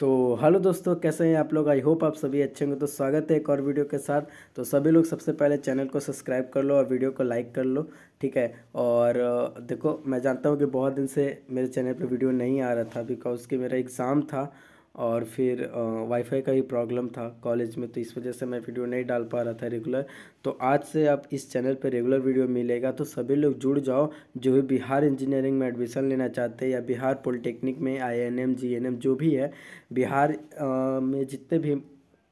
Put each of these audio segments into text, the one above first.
तो हेलो दोस्तों कैसे हैं आप लोग आई होप आप सभी अच्छे होंगे तो स्वागत है एक और वीडियो के साथ तो सभी लोग सबसे पहले चैनल को सब्सक्राइब कर लो और वीडियो को लाइक कर लो ठीक है और देखो मैं जानता हूँ कि बहुत दिन से मेरे चैनल पे वीडियो नहीं आ रहा था बिकॉज़ कि मेरा एग्ज़ाम था और फिर वाईफाई का ही प्रॉब्लम था कॉलेज में तो इस वजह से मैं वीडियो नहीं डाल पा रहा था रेगुलर तो आज से आप इस चैनल पर रेगुलर वीडियो मिलेगा तो सभी लोग जुड़ जाओ जो भी बिहार इंजीनियरिंग में एडमिशन लेना चाहते हैं या बिहार पॉलिटेक्निक में I N M G N M जो भी है बिहार आ, में जितने भी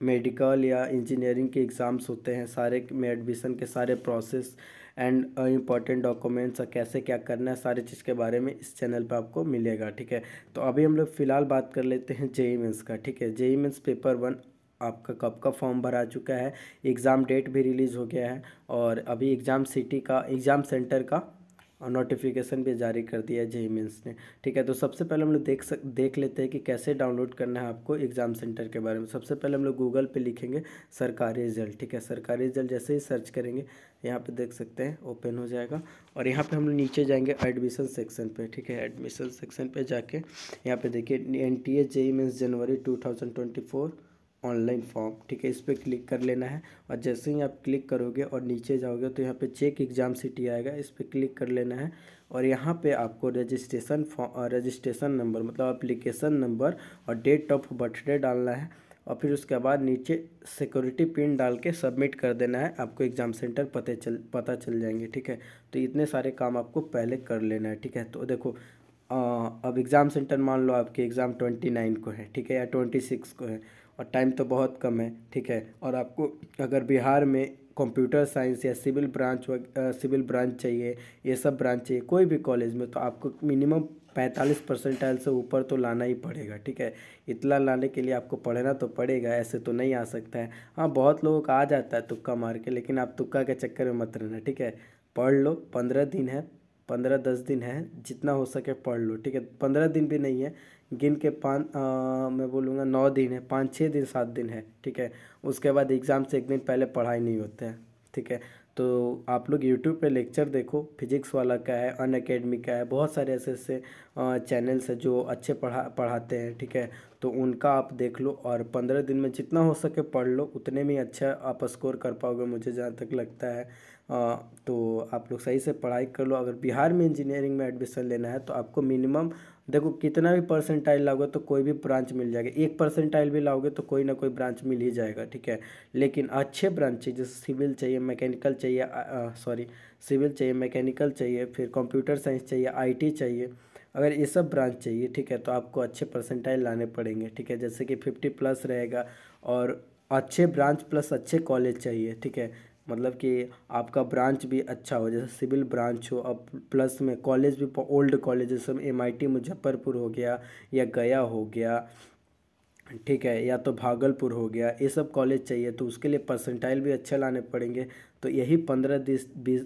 मेडिकल या इंजीनियरिंग के एग्ज़ाम्स होते हैं सारे में एडमिशन के सारे प्रोसेस एंड इंपॉर्टेंट डॉक्यूमेंट्स और कैसे क्या करना है सारी चीज़ के बारे में इस चैनल पर आपको मिलेगा ठीक है तो अभी हम लोग फ़िलहाल बात कर लेते हैं जेई मेन्स का ठीक है जेई मेन्स पेपर वन आपका कब का फॉर्म भरा चुका है एग्ज़ाम डेट भी रिलीज़ हो गया है और अभी एग्ज़ाम सिटी का एग्ज़ाम सेंटर का और नोटिफिकेशन भी जारी कर दिया है जेई मीन्स ने ठीक है तो सबसे पहले हम लोग देख सक देख लेते हैं कि कैसे डाउनलोड करना है आपको एग्ज़ाम सेंटर के बारे में सबसे पहले हम लोग गूगल पे लिखेंगे सरकारी रिजल्ट ठीक है सरकारी रिजल्ट जैसे ही सर्च करेंगे यहाँ पे देख सकते हैं ओपन हो जाएगा और यहाँ पे हम लोग नीचे जाएंगे एडमिशन सेक्शन पे ठीक है एडमिशन सेक्शन पे जाके यहाँ पे देखिए N T A JEE means January two thousand twenty four online form ठीक है इस पर क्लिक कर लेना है और जैसे ही आप क्लिक करोगे और नीचे जाओगे तो यहाँ पे चेक एग्ज़ाम सिटी आएगा इस पर क्लिक कर लेना है और यहाँ पे आपको रजिस्ट्रेशन फॉर्म रजिस्ट्रेशन नंबर मतलब अप्लीकेशन नंबर और डेट ऑफ बर्थडे डालना है और फिर उसके बाद नीचे सिक्योरिटी पिन डाल के सबमिट कर देना है आपको एग्ज़ाम सेंटर पते चल पता चल जाएंगे ठीक है तो इतने सारे काम आपको पहले कर लेना है ठीक है तो देखो आ, अब एग्ज़ाम सेंटर मान लो आपके एग्ज़ाम ट्वेंटी नाइन को है ठीक है या ट्वेंटी सिक्स को है और टाइम तो बहुत कम है ठीक है और आपको अगर बिहार में कंप्यूटर साइंस या सिविल ब्रांच सिविल ब्रांच चाहिए ये सब ब्रांच चाहिए कोई भी कॉलेज में तो आपको मिनिमम पैंतालीस परसेंटाइल से ऊपर तो लाना ही पड़ेगा ठीक है इतना लाने के लिए आपको पढ़ना तो पड़ेगा ऐसे तो नहीं आ सकता है हाँ बहुत लोगों का आ जाता है तुक्का मार के लेकिन आप तुक्का के चक्कर में मत रहना ठीक है पढ़ लो पंद्रह दिन है पंद्रह दस दिन है जितना हो सके पढ़ लो ठीक है पंद्रह दिन भी नहीं है गिन के पाँच मैं बोलूँगा नौ दिन है पाँच छः दिन सात दिन है ठीक है उसके बाद एग्ज़ाम से एक दिन पहले पढ़ाई नहीं होते हैं ठीक है तो आप लोग यूट्यूब पे लेक्चर देखो फिजिक्स वाला का है अन अकेडमी का है बहुत सारे ऐसे ऐसे चैनल्स हैं जो अच्छे पढ़ा पढ़ाते हैं ठीक है तो उनका आप देख लो और पंद्रह दिन में जितना हो सके पढ़ लो उतने में अच्छा आप स्कोर कर पाओगे मुझे जहाँ तक लगता है आ, तो आप लोग सही से पढ़ाई कर लो अगर बिहार में इंजीनियरिंग में एडमिशन लेना है तो आपको मिनिमम देखो कितना भी परसेंटाइल लाओगे तो कोई भी ब्रांच मिल जाएगा एक परसेंटाइल भी लाओगे तो कोई ना कोई ब्रांच मिल ही जाएगा ठीक है लेकिन अच्छे ब्रांच चाहिए जैसे सिविल चाहिए मैकेनिकल चाहिए सॉरी सिविल चाहिए मैकेनिकल चाहिए फिर कंप्यूटर साइंस चाहिए आईटी चाहिए अगर ये सब ब्रांच चाहिए ठीक है तो आपको अच्छे परसेंटाइल लाने पड़ेंगे ठीक है जैसे कि फिफ्टी प्लस रहेगा और अच्छे ब्रांच प्लस अच्छे कॉलेज चाहिए ठीक है मतलब कि आपका ब्रांच भी अच्छा हो जैसे सिविल ब्रांच हो अब प्लस में कॉलेज भी ओल्ड कॉलेज जैसे एम आई टी मुजफ्फरपुर हो गया या गया हो गया ठीक है या तो भागलपुर हो गया ये सब कॉलेज चाहिए तो उसके लिए परसेंटाइल भी अच्छे लाने पड़ेंगे तो यही पंद्रह दिस बीस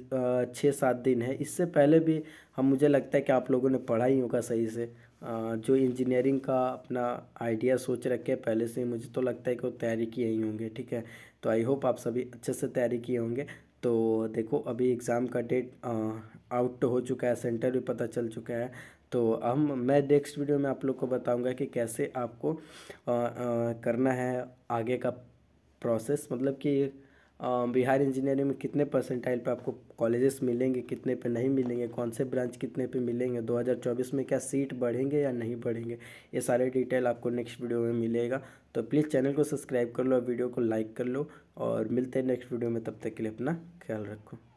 छः सात दिन है इससे पहले भी हम मुझे लगता है कि आप लोगों ने पढ़ा ही होगा सही से जो इंजीनियरिंग का अपना आइडिया सोच रखे पहले से मुझे तो लगता है कि वो तैयारी किए ही होंगे ठीक है तो आई होप आप सभी अच्छे से तैयारी किए होंगे तो देखो अभी एग्ज़ाम का डेट आउट हो चुका है सेंटर भी पता चल चुका है तो हम मैं नेक्स्ट वीडियो में आप लोग को बताऊंगा कि कैसे आपको आ, आ, करना है आगे का प्रोसेस मतलब कि बिहार इंजीनियरिंग में कितने परसेंटाइल पे आपको कॉलेजेस मिलेंगे कितने पे नहीं मिलेंगे कौन से ब्रांच कितने पे मिलेंगे 2024 में क्या सीट बढ़ेंगे या नहीं बढ़ेंगे ये सारे डिटेल आपको नेक्स्ट वीडियो में मिलेगा तो प्लीज़ चैनल को सब्सक्राइब कर लो और वीडियो को लाइक कर लो और मिलते हैं नेक्स्ट वीडियो में तब तक के लिए अपना ख्याल रखो